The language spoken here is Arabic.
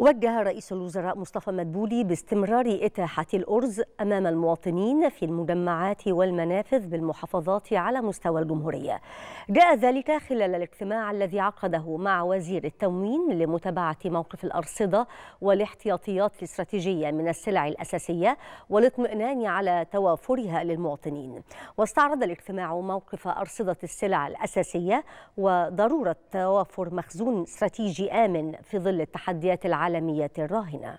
وجه رئيس الوزراء مصطفى مدبولي باستمرار إتاحة الأرز أمام المواطنين في المجمعات والمنافذ بالمحافظات على مستوى الجمهورية جاء ذلك خلال الاجتماع الذي عقده مع وزير التموين لمتابعة موقف الأرصدة والاحتياطيات الاستراتيجية من السلع الأساسية والاطمئنان على توافرها للمواطنين واستعرض الاجتماع موقف أرصدة السلع الأساسية وضرورة توافر مخزون استراتيجي آمن في ظل التحديات العالمية العالمية الراهنة